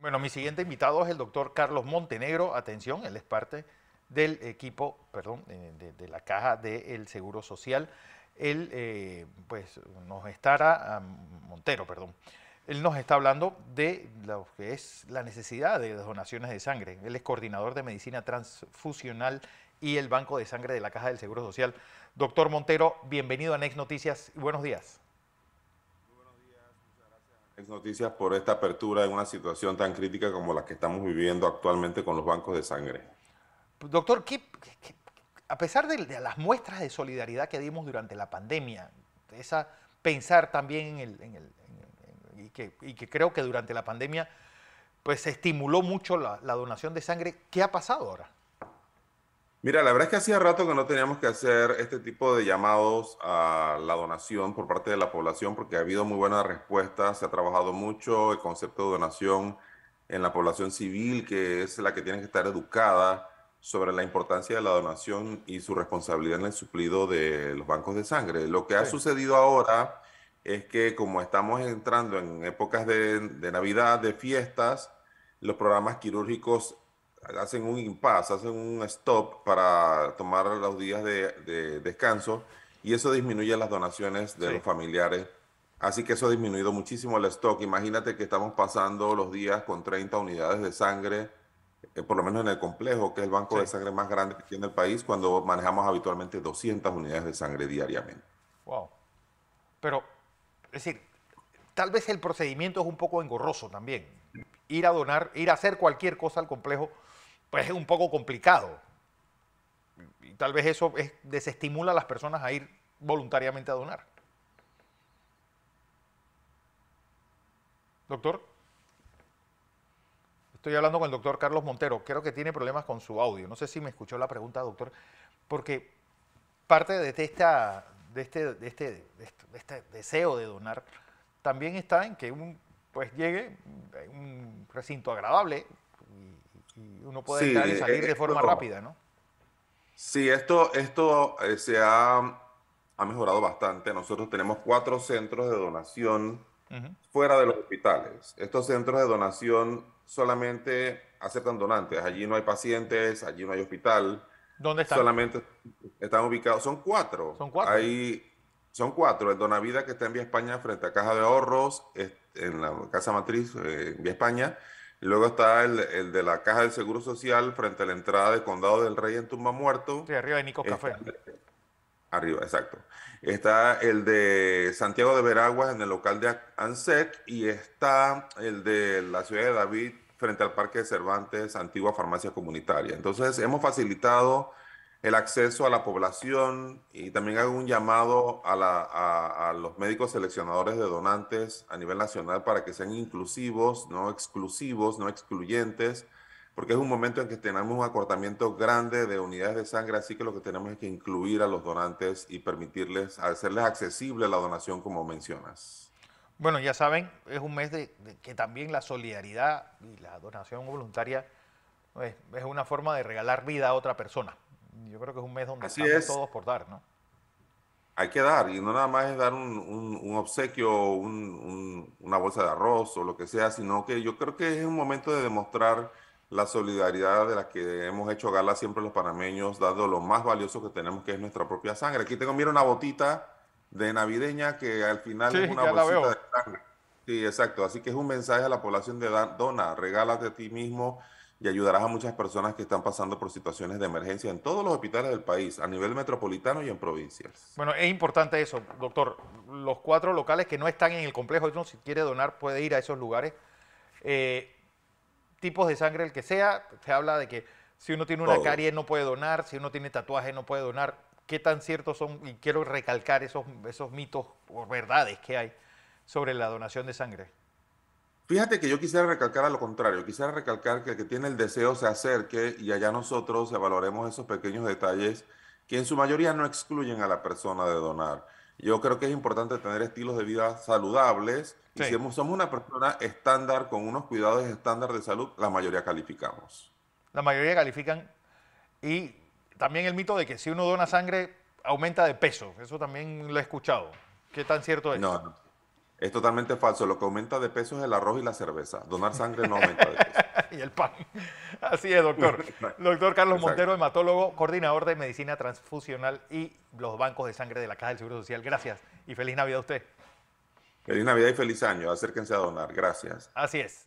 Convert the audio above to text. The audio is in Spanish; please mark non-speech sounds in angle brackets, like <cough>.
Bueno, mi siguiente invitado es el doctor Carlos Montenegro. Atención, él es parte del equipo, perdón, eh, de, la caja del Seguro Social. Él, eh, pues, nos estará, Montero, perdón, él nos está hablando de lo que es la necesidad de donaciones de sangre. Él es coordinador de medicina transfusional y el banco de sangre de la Caja del Seguro Social. Doctor Montero, bienvenido a Next Noticias buenos días. Es noticias por esta apertura en una situación tan crítica como la que estamos viviendo actualmente con los bancos de sangre. Pues, doctor, a pesar de, las muestras de solidaridad que dimos durante la pandemia, esa pensar también en el, y, que, creo que durante la pandemia pues se estimuló mucho la donación de sangre, ¿qué ha pasado ahora? Mira, la verdad es que hacía rato que no teníamos que hacer este tipo de llamados a la donación por parte de la población porque ha habido muy buenas respuestas, se ha trabajado mucho el concepto de donación en la población civil, que es la que tiene que estar educada sobre la importancia de la donación y su responsabilidad en el suplido de los bancos de sangre. Lo que ha sucedido ahora es que como estamos entrando en épocas de, de Navidad, de fiestas, los programas quirúrgicos hacen un impasse, hacen un stop para tomar los días de, descanso y eso disminuye las donaciones de los familiares. Así que eso ha disminuido muchísimo el stock. Imagínate que estamos pasando los días con 30 unidades de sangre, eh, por lo menos en el complejo, que es el banco de sangre más grande que tiene el país, cuando manejamos habitualmente 200 unidades de sangre diariamente. Wow. Pero, es decir, tal vez el procedimiento es un poco engorroso también. Ir a donar, ir a hacer cualquier cosa al complejo pues es un poco complicado. Y tal vez eso desestimula a las personas a ir voluntariamente a donar. Doctor, estoy hablando con el doctor Carlos Montero. Creo que tiene problemas con su audio. No sé si me escuchó la pregunta, doctor, porque parte de, este, este, este, deseo de donar también está en que un, pues llegue un recinto agradable, uno puede entrar y salir eh, de forma rápida, ¿no? Sí, esto, esto eh, se ha, mejorado bastante. Nosotros tenemos cuatro centros de donación fuera de los hospitales. Estos centros de donación solamente aceptan donantes. Allí no hay pacientes, allí no hay hospital. ¿Dónde están? Solamente están ubicados. Son cuatro. Son cuatro. Hay, son cuatro. El Donavida que está en Vía España frente a Caja de Ahorros, en la Casa Matriz, eh, en Vía España. Luego está el, de la Caja del Seguro Social frente a la entrada de Condado del Rey en Tumba Muerto. Sí, arriba de Nico Café. arriba, exacto. Está el de Santiago de Veraguas en el local de ANSEC y está el de la ciudad de David frente al Parque de Cervantes, antigua farmacia comunitaria. Entonces, hemos facilitado el acceso a la población y también hago un llamado a, los médicos seleccionadores de donantes a nivel nacional para que sean inclusivos, no exclusivos, no excluyentes, porque es un momento en que tenemos un acortamiento grande de unidades de sangre, así que lo que tenemos es que incluir a los donantes y permitirles, hacerles accesible la donación como mencionas. Bueno, ya saben, es un mes de, que también la solidaridad y la donación voluntaria pues, es una forma de regalar vida a otra persona yo creo que es un mes donde Así todos por dar, ¿no? Hay que dar, y no nada más es dar un, obsequio, una bolsa de arroz o lo que sea, sino que yo creo que es un momento de demostrar la solidaridad de la que hemos hecho gala siempre los panameños, dando lo más valioso que tenemos, que es nuestra propia sangre. Aquí tengo, mira, una botita de navideña que al final es una bolsita de sangre. Sí, exacto. Así que es un mensaje a la población de dona, regálate a ti mismo y ayudarás a muchas personas que están pasando por situaciones de emergencia en todos los hospitales del país, a nivel metropolitano y en provincias. Bueno, es importante eso, doctor. Los cuatro locales que no están en el complejo, si quiere donar puede ir a esos lugares. Eh, tipos de sangre, el que sea, se habla de que si uno tiene una carie no puede donar, si uno tiene tatuaje no puede donar. ¿Qué tan ciertos son? Y quiero recalcar esos, esos mitos o verdades que hay sobre la donación de sangre. Fíjate que yo quisiera recalcar a lo contrario, quisiera recalcar que el que tiene el deseo se acerque y allá nosotros valoremos esos pequeños detalles que en su mayoría no excluyen a la persona de donar. Yo creo que es importante tener estilos de vida saludables. Y si somos una persona estándar con unos cuidados estándar de salud, la mayoría calificamos. La mayoría califican. Y también el mito de que si uno dona sangre aumenta de peso. Eso también lo he escuchado. ¿Qué tan cierto es? no. Es totalmente falso. Lo que aumenta de peso es el arroz y la cerveza. Donar sangre no aumenta de peso. <laughs> y el pan. Así es, doctor. <laughs> doctor Carlos Montero, hematólogo, coordinador de medicina transfusional y los bancos de sangre de la Caja del Seguro Social. Gracias y feliz Navidad a usted. Feliz Navidad y feliz año. Acérquense a donar. Gracias. Así es.